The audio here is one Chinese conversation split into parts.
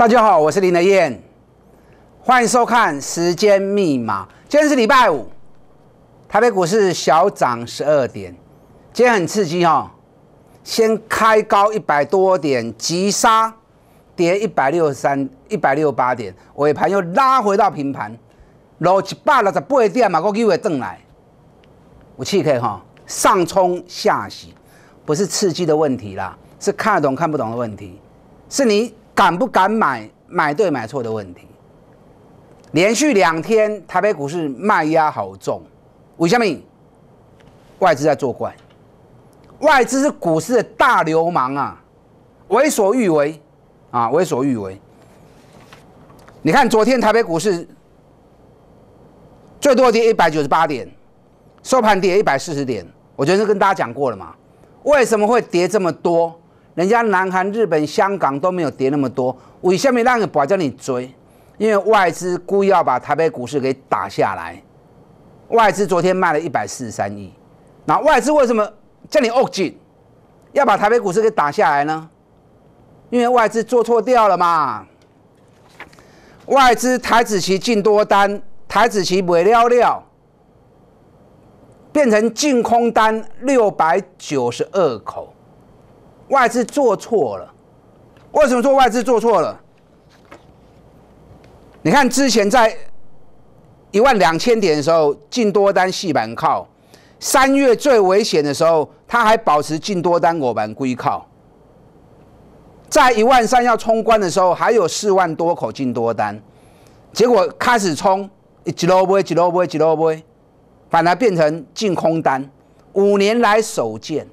大家好，我是林德燕，欢迎收看《时间密码》。今天是礼拜五，台北股市小涨十二点。今天很刺激哦，先开高一百多点，急杀跌一百六十三、一百六八点，尾盘又拉回到平盘，落一百六十八点啊，又会回来。我可以哈，上冲下洗，不是刺激的问题啦，是看得懂看不懂的问题，是你。敢不敢买？买对买错的问题。连续两天，台北股市卖压好重。韦什么？外资在作怪。外资是股市的大流氓啊，为所欲为啊，为所欲为。你看昨天台北股市最多跌一百九十八点，收盘跌一百四十点。我昨天跟大家讲过了嘛，为什么会跌这么多？人家南韩、日本、香港都没有跌那么多，我下面让人把叫你追，因为外资故意要把台北股市给打下来。外资昨天卖了一百四十三亿，那外资为什么叫你握紧，要把台北股市给打下来呢？因为外资做错掉了嘛。外资台子期进多单，台子期尾了了，变成净空单六百九十二口。外资做错了，为什么说外资做错了？你看之前在一万两千点的时候进多单细板靠，三月最危险的时候他还保持进多单我板归靠，在一万三要冲关的时候还有四万多口进多单，结果开始冲一几多倍几多倍几多倍，反而变成进空单，五年来首见。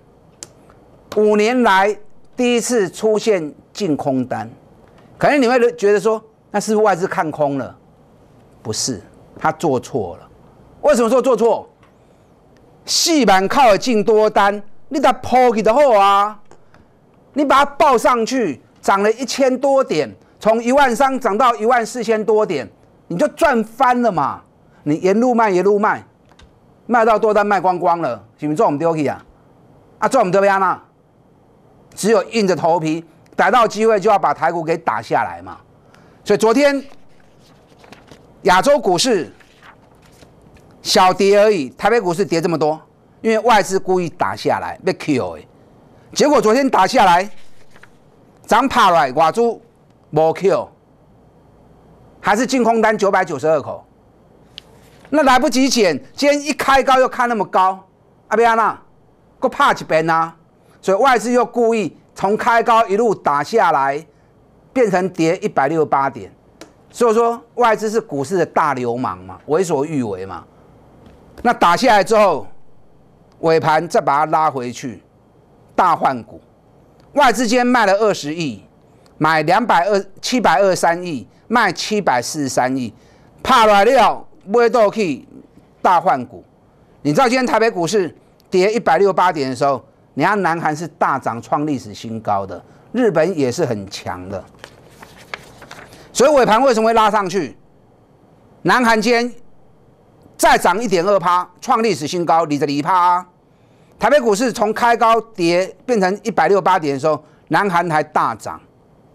五年来第一次出现净空单，可能你会觉得说，那是不是外资看空了？不是，他做错了。为什么说做错？细板靠近多单，你打抛起的好啊！你把它报上去，涨了一千多点，从一万三涨到一万四千多点，你就赚翻了嘛！你沿路卖一路卖，卖到多单卖光光了，是不是赚我们丢去啊？啊，赚我们这边啊！只有硬着头皮逮到机会，就要把台股给打下来嘛。所以昨天亚洲股市小跌而已，台北股市跌这么多，因为外资故意打下来被 kill。结果昨天打下来涨怕来，挂住没 kill，还是净空单九百九十二口，那来不及减，今天一开高又开那么高，阿别阿那，我怕一边呐。所以外资又故意从开高一路打下来，变成跌一百六十八点。所以说外资是股市的大流氓嘛，为所欲为嘛。那打下来之后，尾盘再把它拉回去，大换股。外资间卖了二十亿，买两百二七百二三亿，卖七百四十三亿，怕了料，买到去大换股。你知道今天台北股市跌一百六十八点的时候？你看，南韩是大涨创历史新高，的日本也是很强的，所以尾盘为什么会拉上去？南韩间再涨一点二趴，创历史新高，你的离趴台北股市从开高跌变成一百六八点的时候，南韩还大涨，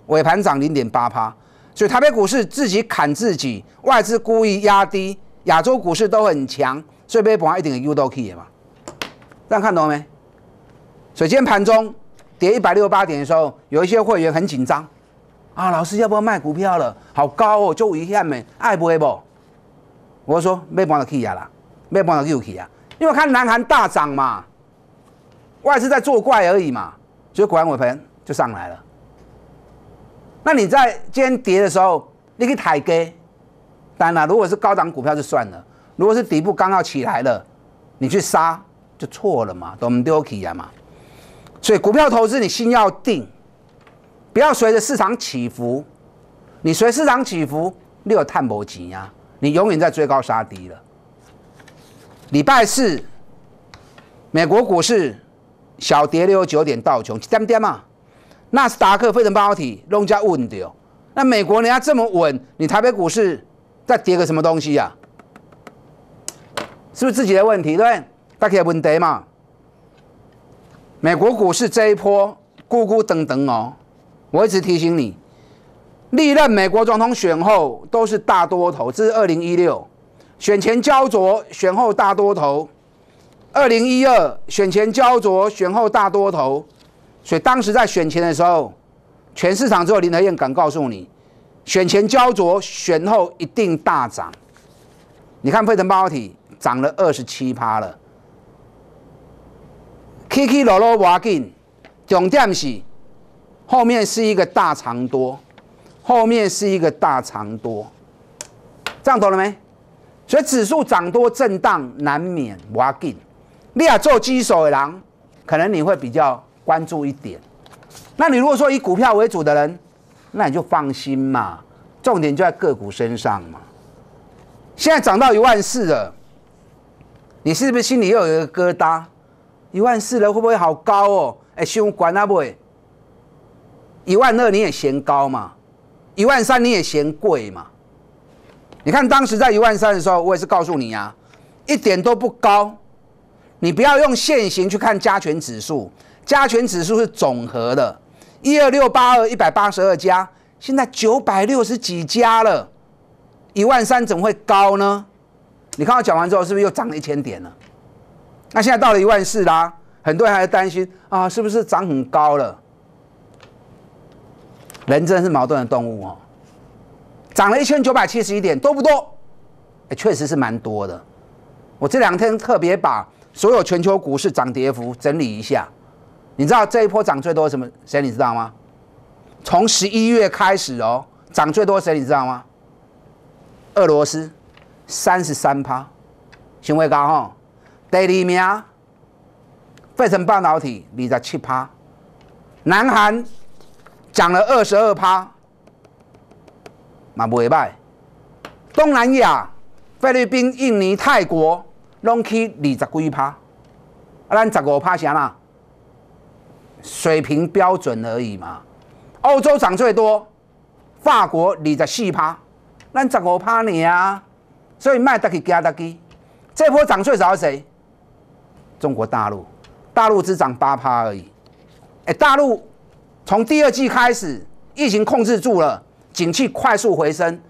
尾盘涨零点八趴，所以台北股市自己砍自己，外资故意压低，亚洲股市都很强，所以被台一点 U 丢到 K 的嘛？这样看懂没？首先，盘中跌一百六十八点的时候，有一些会员很紧张，啊，老师要不要卖股票了？好高哦，就一下没，爱不爱不？我说没办法去呀啦，没办法入去呀，因为看南韩大涨嘛，外资在作怪而已嘛。所以果然尾盘就上来了。那你在今天跌的时候，你可以抬高，当然，如果是高档股票就算了；如果是底部刚要起来了，你去杀就错了都懂丢去呀嘛。所以股票投资，你心要定，不要随着市场起伏。你随市场起伏，你有探波及啊！你永远在追高杀低了。礼拜四，美国股市小跌六九点，道琼点点嘛，纳斯达克非成包号体，弄家稳的哦。那美国人家这么稳，你台北股市再跌个什么东西呀？是不是自己的问题？对不对？大家有问题嘛？美国股市这一波，咕咕等等哦，我一直提醒你，历任美国总统选后都是大多头。是二零一六，选前焦灼，选后大多头；二零一二，选前焦灼，选后大多头。所以当时在选前的时候，全市场只有林德燕敢告诉你，选前焦灼，选后一定大涨。你看，费城半导体涨了二十七趴了。起起落落挖紧，重点是后面是一个大长多，后面是一个大长多，这样懂了没？所以指数涨多震荡难免挖紧，你啊做基首的人，可能你会比较关注一点。那你如果说以股票为主的人，那你就放心嘛，重点就在个股身上嘛。现在涨到一万四了，你是不是心里又有一个疙瘩？一万四了会不会好高哦？哎，想管它不会。一万二你也嫌高嘛？一万三你也嫌贵嘛？你看当时在一万三的时候，我也是告诉你啊，一点都不高。你不要用现行去看加权指数，加权指数是总和的，一二六八二一百八十二家，现在九百六十几家了，一万三怎么会高呢？你看我讲完之后，是不是又涨了一千点了？那现在到了一万四啦，很多人还在担心啊，是不是涨很高了？人真是矛盾的动物哦。涨了一千九百七十一点，多不多？哎，确实是蛮多的。我这两天特别把所有全球股市涨跌幅整理一下，你知道这一波涨最多什么？谁你知道吗？从十一月开始哦，涨最多谁你知道吗？俄罗斯，三十三趴，行为高哦。第二名，费城半导体二十七趴，南韩涨了二十二趴，嘛未歹。东南亚，菲律宾、印尼、泰国拢起二十几趴，啊，咱十五趴啥啦？水平标准而已嘛。欧洲涨最多，法国二十四趴，咱十五趴你啊，所以卖得起加得起。这波涨最少是谁？中国大陆，大陆只涨八趴而已。哎，大陆从第二季开始疫情控制住了，景气快速回升。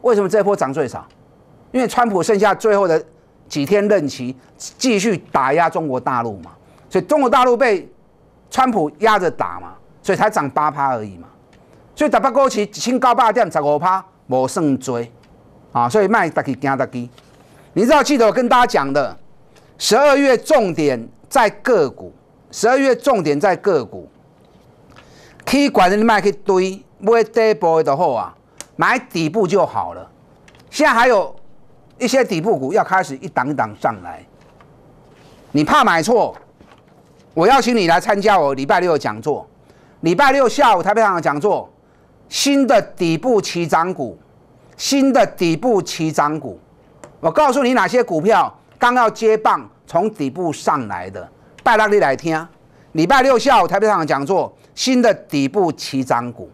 为什么这波涨最少？因为川普剩下最后的几天任期，继续打压中国大陆嘛。所以中国大陆被川普压着打嘛，所以才涨八趴而已嘛。所以打不高期新高八点十五趴无算追啊。所以卖大鸡惊大鸡，你知道记得我跟大家讲的。十二月重点在个股，十二月重点在个股，去管的卖去堆买底部的货啊，买底部就好了。现在还有一些底部股要开始一档一档上来，你怕买错，我邀请你来参加我礼拜六的讲座，礼拜六下午台北场的讲座，新的底部起涨股，新的底部起涨股，我告诉你哪些股票刚要接棒。从底部上来的，拜让利来听。礼拜六下午台北场讲座，新的底部起涨股，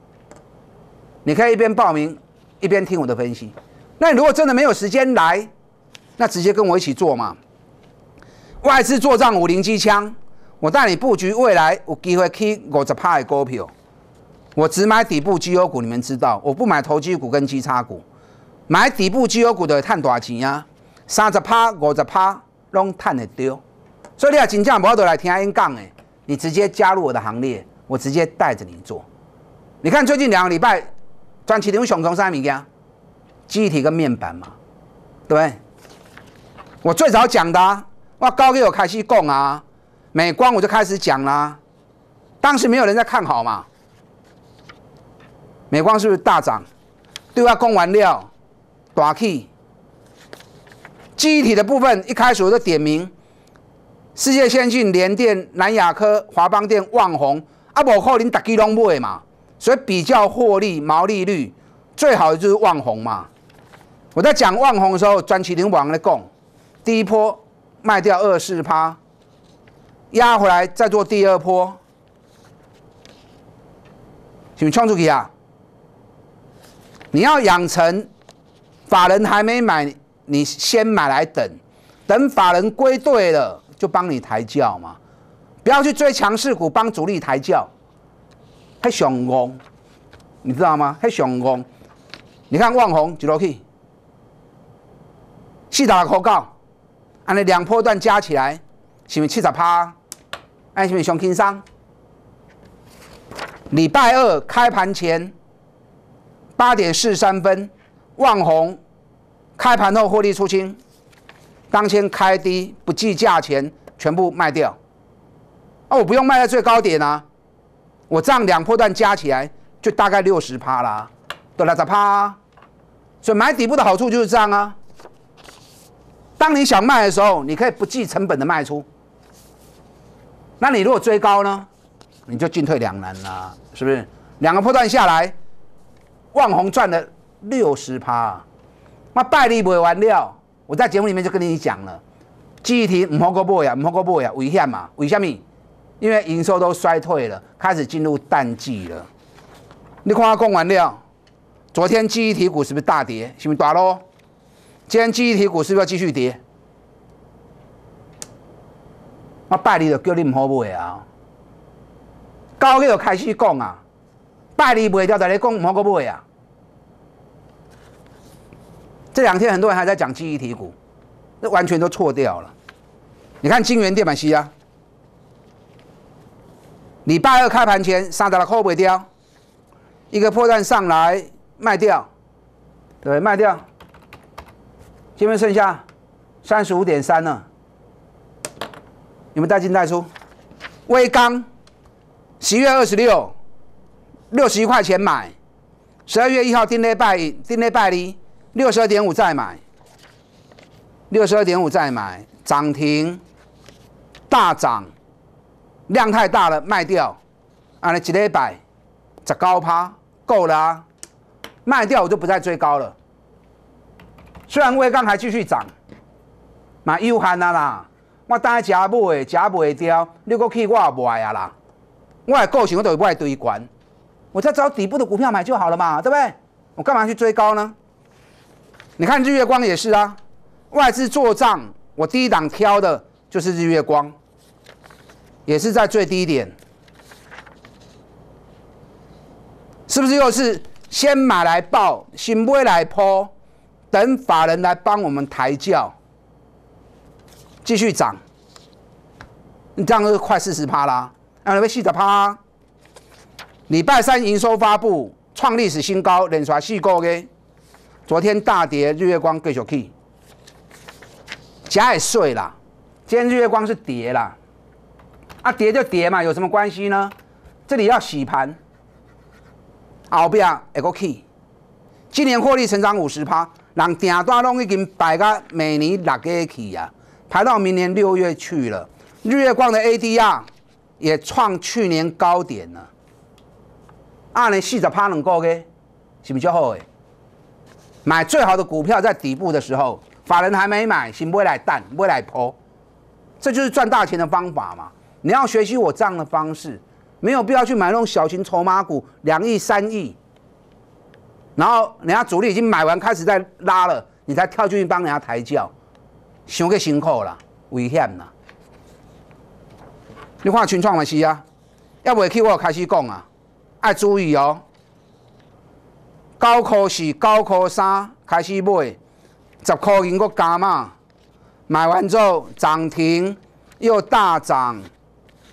你可以一边报名一边听我的分析。那你如果真的没有时间来，那直接跟我一起做嘛。外资做账五零机枪，我带你布局未来有机会去五十趴的股票。我只买底部绩优股，你们知道，我不买投机股跟基差股。买底部绩优股的多少钱啊，三十趴、五十趴。拢叹得着，所以你啊，真正唔好倒来听阿英讲的，你直接加入我的行列，我直接带着你做。你看最近两个礼拜赚七点五，从啥物件？机体跟面板嘛，对不对？我最早讲的，我高月有开始供啊，美光我就开始讲啦，当时没有人在看好嘛。美光是不是大涨？对我讲完了，大气。记忆体的部分一开始我就点名：世界先进、联电、南亚科、华邦电、旺宏。啊，不可能大家拢买嘛。所以比较获利毛利率最好的就是旺宏嘛。我在讲旺宏的时候，专起林王在供，第一波卖掉二四趴，压回来再做第二波，请没冲出去啊？你要养成法人还没买。你先买来等，等法人归队了就帮你抬轿嘛，不要去追强势股，帮主力抬轿，还熊攻，你知道吗？还熊攻，你看望红就多去，四大广告，按你两波段加起来是是七十趴，哎，是是熊轻商？礼拜二开盘前八点四三分，望红。开盘后获利出清，当天开低不计价钱全部卖掉，啊，我不用卖在最高点啊，我这样两破段加起来就大概六十趴啦，对啦，咋趴？所以买底部的好处就是这样啊，当你想卖的时候，你可以不计成本的卖出。那你如果追高呢，你就进退两难啦，是不是？两个破段下来，万红赚了六十趴。那拜利卖完了，我在节目里面就跟你讲了，记忆体唔好过卖啊，唔好过卖啊，危险嘛？为什米？因为营收都衰退了，开始进入淡季了。你看我供完了，昨天记忆体股是不是大跌？是不是大咯？今天记忆体股是不是要继续跌？我拜你就叫你唔好买啊，高月就开始讲啊，拜你卖掉在你讲唔好过买啊。这两天很多人还在讲记忆体股，那完全都错掉了。你看金源电板 C 啊，你八二开盘前杀到了后尾掉，一个破绽上来卖掉，对，卖掉。今天剩下三十五点三了，你们带进带出？微钢，十月二十六，六十一块钱买，十二月一号盯咧拜，盯咧拜哩。六十二点五再买，六十二点五再买，涨停，大涨，量太大了，卖掉，啊，一礼拜十高趴够了，卖掉我就不再追高了。虽然我刚还继续涨，蛮又喊啊啦，我等下吃买，吃买掉，你过去我也卖啊啦，我的个性我都会不爱堆关，我在找底部的股票买就好了嘛，对不对？我干嘛去追高呢？你看日月光也是啊，外资做账，我第一档挑的就是日月光，也是在最低点，是不是又是先买来报，先买来抛，等法人来帮我们抬轿，继续涨，你这样都快四十趴啦，还你没细的趴？礼拜三营收发布，创历史新高，连啥四个月。昨天大跌，日月光个 e 气假也碎啦。今天日月光是跌啦，啊跌就跌嘛，有什么关系呢？这里要洗盘，好变一个 key。今年获利成长五十趴，人点半拢已经摆到每年六月去呀，排到明年六月去了。日月光的 ADR 也创去年高点了，按呢四十趴能够嘅，是不是较好诶？买最好的股票在底部的时候，法人还没买，先未来蛋，未来抛，这就是赚大钱的方法嘛。你要学习我这样的方式，没有必要去买那种小型筹码股，两亿、三亿，然后人家主力已经买完，开始在拉了，你才跳进去帮人家抬轿，个辛苦啦，危险啦。你看群创也是啊，要未去我开始讲啊，要注意哦。高科四、高科三开始买，十块钱搁加嘛，买完之后涨停，又大涨，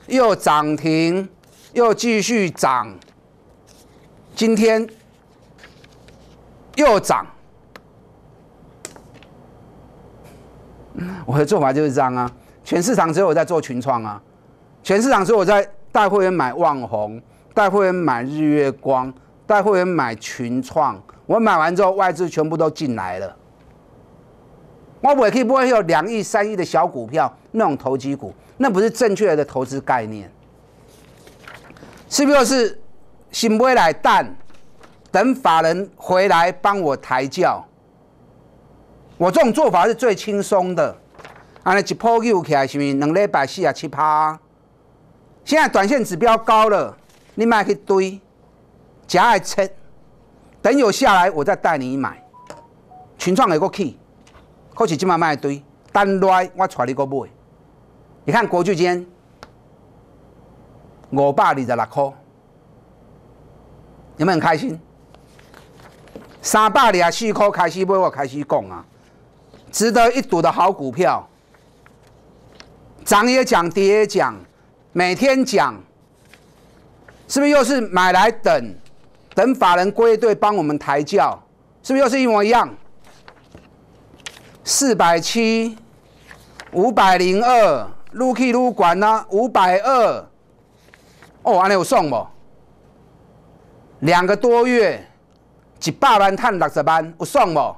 又涨停，又继续涨，今天又涨。我的做法就是这样啊，全市场只有我在做群创啊，全市场只有我在带会员买万虹，带会员买日月光。带会员买群创，我买完之后外资全部都进来了。我尾期不会有两亿三亿的小股票那种投机股，那不是正确的投资概念。是不是？是新未来，但等法人回来帮我抬轿，我这种做法是最轻松的。啊，一波又起来，是咪？两厘百四啊，七趴。现在短线指标高了，你卖去堆。夹爱切，等有下来，我再带你买。群创 key，可是今卖卖一堆，等来我带你去买。你看国巨间天五百二十六块，有没有很开心？三百二十四块开始买，我开始讲啊，值得一赌的好股票，涨也涨，跌也涨，每天讲，是不是又是买来等？等法人归队帮我们抬轿，是不是又是一模一样？四百七、五百零二，撸 K、撸管呢？五百二。哦，阿有送不？两个多月，一百万赚六十万，有送不？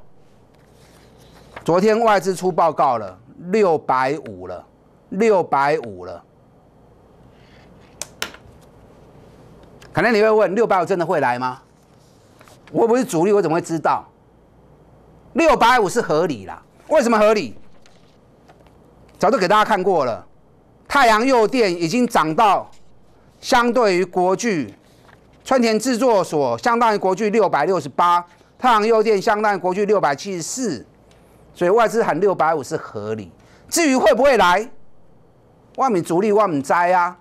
昨天外资出报告了，六百五了，六百五了。可能你会问：六百五真的会来吗？我不是主力，我怎么会知道？六百五是合理啦，为什么合理？早就给大家看过了。太阳诱电已经涨到相对于国巨、川田制作所相当于国巨六百六十八，太阳诱电相当于国巨六百七十四，所以外资喊六百五是合理。至于会不会来，万米主力万米哉啊！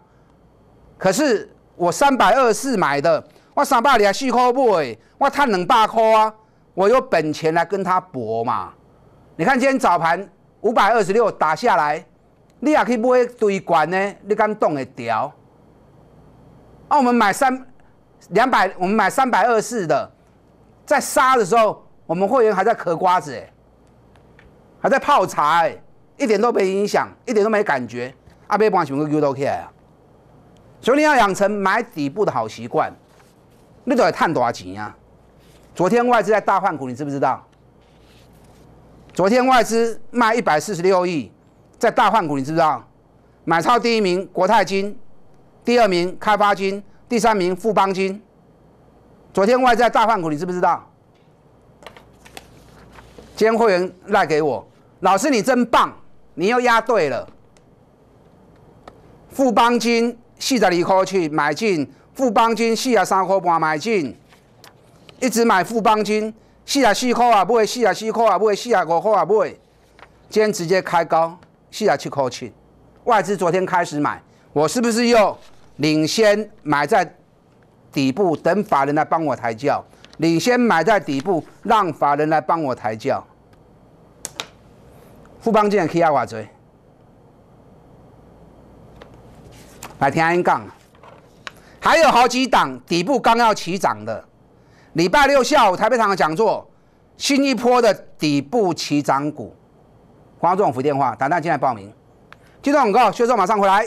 可是。我三百二十四买的，我三百二还四扣不？我赚两百块啊！我有本钱来跟他搏嘛！你看今天早盘五百二十六打下来，你也去买堆管呢？你敢动得掉？啊，我们买三两百，我们买三百二十四的，在杀的时候，我们会员还在嗑瓜子，哎，还在泡茶，哎，一点都没影响，一点都没感觉。阿贝，帮我么个 Q 都起来啊？所以你要养成买底部的好习惯。你到底探多少钱啊？昨天外资在大换股，你知不知道？昨天外资卖一百四十六亿，在大换股，你知不知道？买超第一名国泰金，第二名开发金，第三名富邦金。昨天外资大换股，你知不知道？监会员赖给我，老师你真棒，你又押对了，富邦金。四十二块七买进，富邦金四十三块半买进，一直买富邦金，四十四块啊，不会四十四块啊，不会四十五块啊，不会，今天直接开高四十七块七，外资昨天开始买，我是不是又领先买在底部，等法人来帮我抬轿？领先买在底部，让法人来帮我抬轿？富邦进可以压偌济？来天安杠，还有好几档底部刚要起涨的。礼拜六下午台北场的讲座，新一波的底部起涨股，黄总福电话，打电进来报名。听到广告，薛总马上回来。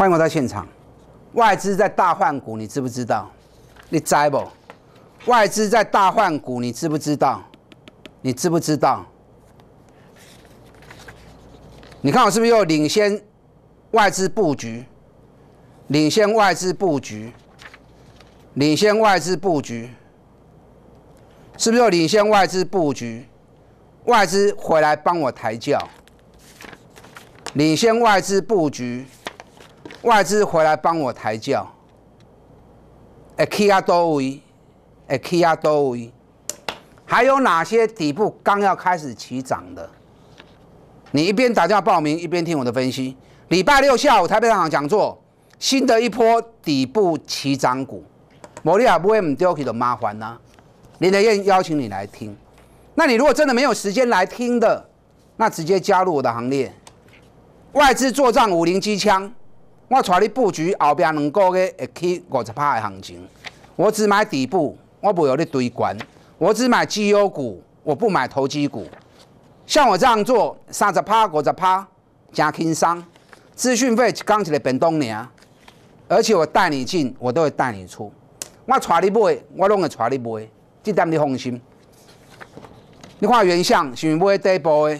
欢迎我到现场，外资在大换股，你知不知道？你知不？外资在大换股，你知不知道？你知不知道？你看我是不是又领先外资布局？领先外资布局？领先外资布局？是不是又领先外资布局？外资回来帮我抬轿？领先外资布局？外资回来帮我抬轿，哎，K 亚多维，哎，K 亚多维，还有哪些底部刚要开始起涨的？你一边打电话报名，一边听我的分析。礼拜六下午台北场讲座，新的一波底部起涨股，摩利亚不会 D 丢 K 的麻烦呢，林德燕邀请你来听。那你如果真的没有时间来听的，那直接加入我的行列，外资作战五零机枪。我带你布局，后边两个月会起五十趴的行情。我只买底部，我不要你堆关。我只买绩优股，我不买投机股。像我这样做，三十趴、五十趴加轻松，资讯费刚起来变动领。而且我带你进，我都会带你出。我带你买，我拢会带你买，这点你放心。你看原相，是买底部的，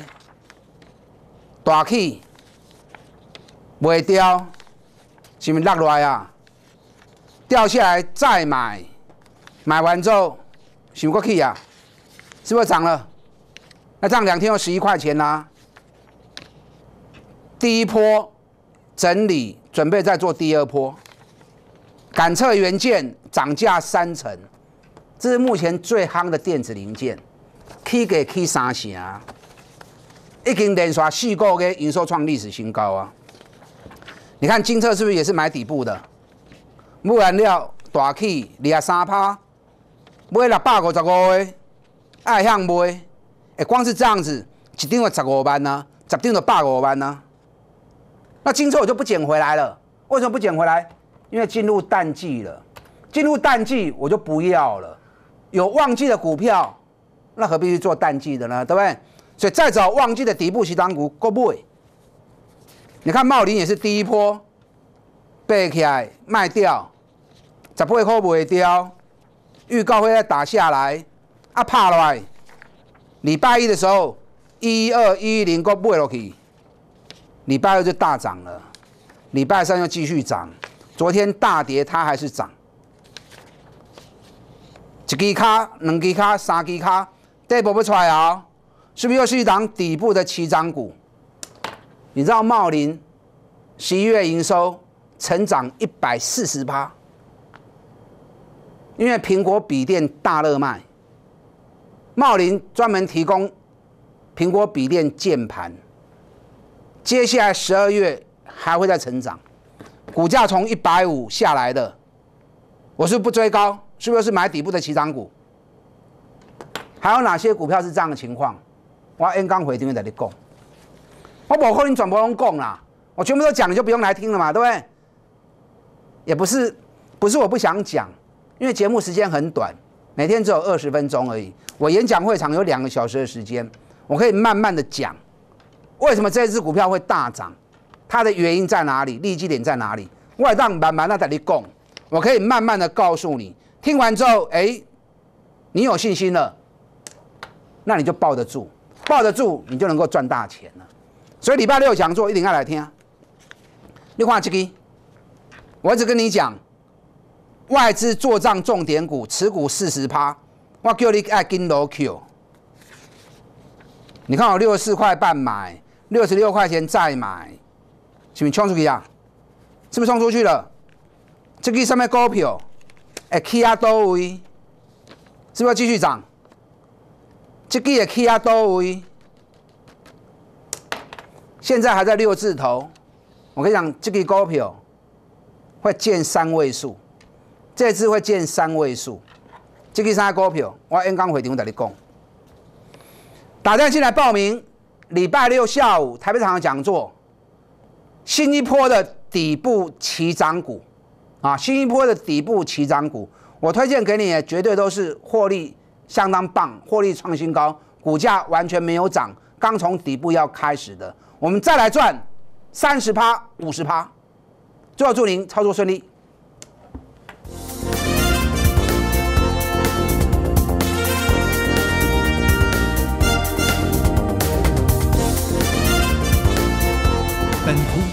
大气，卖掉。是不是落来啊？掉下来再买，买完之后，想过去啊？是不是涨了？那涨两天又十一块钱啦。第一波整理，准备再做第二波。感测元件涨价三成，这是目前最夯的电子零件，起个起三成，啊！已经连续四个月营收创历史新高啊！你看金策是不是也是买底部的？木燃料、大气、二十三趴，买了百五十五位，爱向买。哎，光是这样子，一张要十五万呢，十张的百五万呢。那金策我就不捡回来了。为什么不捡回来？因为进入淡季了。进入淡季我就不要了。有旺季的股票，那何必去做淡季的呢？对不对？所以再找旺季的底部起涨股够不 b 你看茂林也是第一波，背起来卖掉，十八会卖掉，预告会再打下来，啊怕了，礼拜一的时候，一二一零都背落去，礼拜二就大涨了，礼拜三又继续涨，昨天大跌它还是涨，一 G 卡、两 G 卡、三 G 卡，代表不出来啊，是不是又是一档底部的起涨股？你知道茂林十一月营收成长一百四十趴，因为苹果笔电大热卖，茂林专门提供苹果笔电键盘。接下来十二月还会再成长，股价从一百五下来的，我是不追高，是不是买底部的起涨股？还有哪些股票是这样的情况？我 N 刚回定会跟你讲。我保护你，全部拢供啦！我全部都讲，你就不用来听了嘛，对不对？也不是，不是我不想讲，因为节目时间很短，每天只有二十分钟而已。我演讲会场有两个小时的时间，我可以慢慢的讲，为什么这只股票会大涨，它的原因在哪里，利基点在哪里，我让慢慢那带你供，我可以慢慢的告诉你。听完之后，哎，你有信心了，那你就抱得住，抱得住，你就能够赚大钱了。所以礼拜六讲座一定要来听。你看这个，我一直跟你讲，外资做账重点股持股四十趴，我叫你爱跟楼 Q。你看我六十四块半买，六十六块钱再买，是不是冲出去啊？是不是冲出去了？这个上面股票？哎，起啊多位？是不是要继续涨？这个也起啊多位？现在还在六字头，我跟你讲，这个股票会见三位数，这次会见三位数，这个三个股票，我刚刚回电我跟你讲，打电话进来报名，礼拜六下午台北场的讲座，新加坡的底部起涨股啊，新加坡的底部起涨股，我推荐给你，绝对都是获利相当棒，获利创新高，股价完全没有涨。刚从底部要开始的，我们再来赚三十趴、五十趴。最后祝您操作顺利。